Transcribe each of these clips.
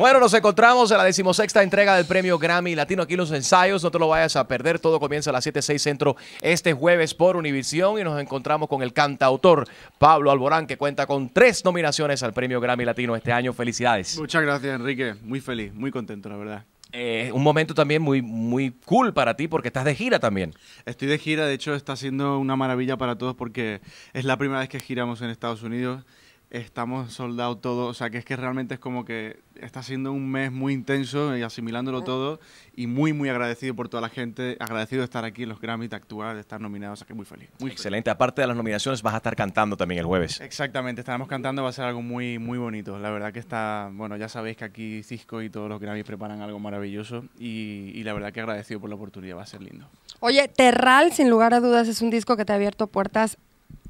Bueno, nos encontramos en la decimosexta entrega del premio Grammy Latino. Aquí los ensayos, no te lo vayas a perder. Todo comienza a las 7.6 centro este jueves por Univisión y nos encontramos con el cantautor Pablo Alborán, que cuenta con tres nominaciones al premio Grammy Latino este año. Felicidades. Muchas gracias, Enrique. Muy feliz, muy contento, la verdad. Eh, un momento también muy, muy cool para ti porque estás de gira también. Estoy de gira, de hecho está siendo una maravilla para todos porque es la primera vez que giramos en Estados Unidos estamos soldados todo, o sea que es que realmente es como que está siendo un mes muy intenso y asimilándolo mm. todo y muy muy agradecido por toda la gente, agradecido de estar aquí en los Grammy, de actuar, de estar nominado, o sea que muy feliz. Muy Excelente, aparte de las nominaciones vas a estar cantando también el jueves. Exactamente, estaremos cantando, va a ser algo muy muy bonito, la verdad que está, bueno ya sabéis que aquí Cisco y todos los Grammy preparan algo maravilloso y, y la verdad que agradecido por la oportunidad, va a ser lindo. Oye, Terral sin lugar a dudas es un disco que te ha abierto puertas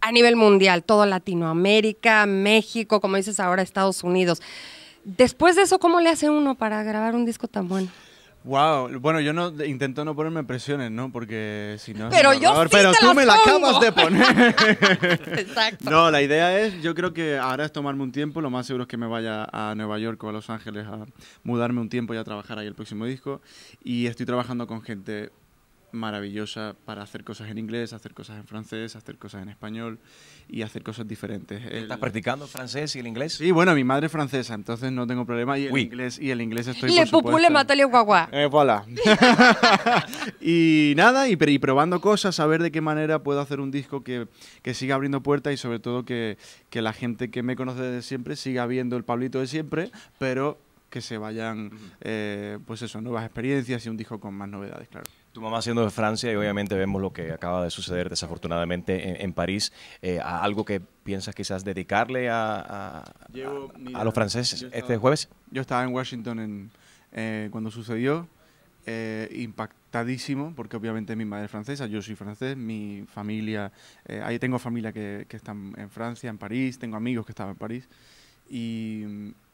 a nivel mundial, todo Latinoamérica, México, como dices ahora, Estados Unidos. Después de eso, ¿cómo le hace uno para grabar un disco tan bueno? Wow, bueno, yo no intento no ponerme presiones, ¿no? Porque si no. Pero yo Pero tú me la acabas de poner. Exacto. No, la idea es, yo creo que ahora es tomarme un tiempo. Lo más seguro es que me vaya a Nueva York o a Los Ángeles a mudarme un tiempo y a trabajar ahí el próximo disco. Y estoy trabajando con gente maravillosa para hacer cosas en inglés, hacer cosas en francés, hacer cosas en español y hacer cosas diferentes. ¿Estás practicando francés y el inglés? Sí, bueno, mi madre es francesa, entonces no tengo problema y el inglés y el inglés estoy Le matale guagua. Eh, voilà. y nada, y, probando cosas, saber de qué manera puedo hacer un disco que, siga abriendo puertas y sobre todo que, la gente que me conoce desde siempre siga viendo el Pablito de siempre, pero que se vayan, eh, pues eso, nuevas experiencias y un disco con más novedades, claro. Tu mamá siendo de Francia y obviamente vemos lo que acaba de suceder desafortunadamente en, París, eh, algo que piensas quizás dedicarle a, los franceses este jueves. Yo estaba en Washington en, eh, cuando sucedió, eh, impactadísimo, porque obviamente mi madre es francesa, yo soy francés, mi familia, ahí tengo familia que, que están en Francia, en París, tengo amigos que estaban en París y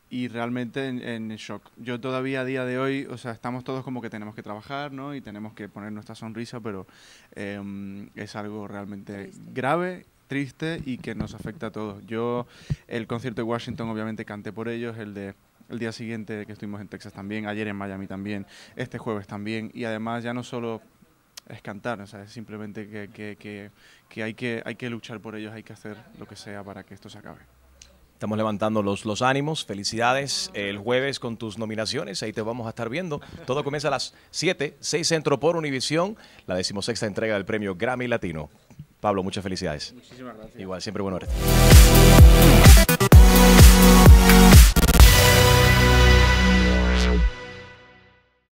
y realmente en, shock. Yo todavía a día de hoy, o sea, estamos todos como que tenemos que trabajar, ¿no? Y tenemos que poner nuestra sonrisa, pero em, es algo realmente grave, triste y que nos afecta a todos. Yo, el concierto de Washington, obviamente canté por ellos, el de el día siguiente que estuvimos en Texas también, ayer en Miami también, este jueves también, y además ya no solo es cantar, o sea, es simplemente que hay, que hay que luchar por ellos, hay que hacer lo que sea para que esto se acabe. Estamos levantando los, los ánimos. Felicidades el jueves con tus nominaciones. Ahí te vamos a estar viendo. Todo comienza a las 7, 6 Centro por Univisión, la decimosexta entrega del premio Grammy Latino. Pablo, muchas felicidades. Muchísimas gracias. Igual, siempre bueno verte.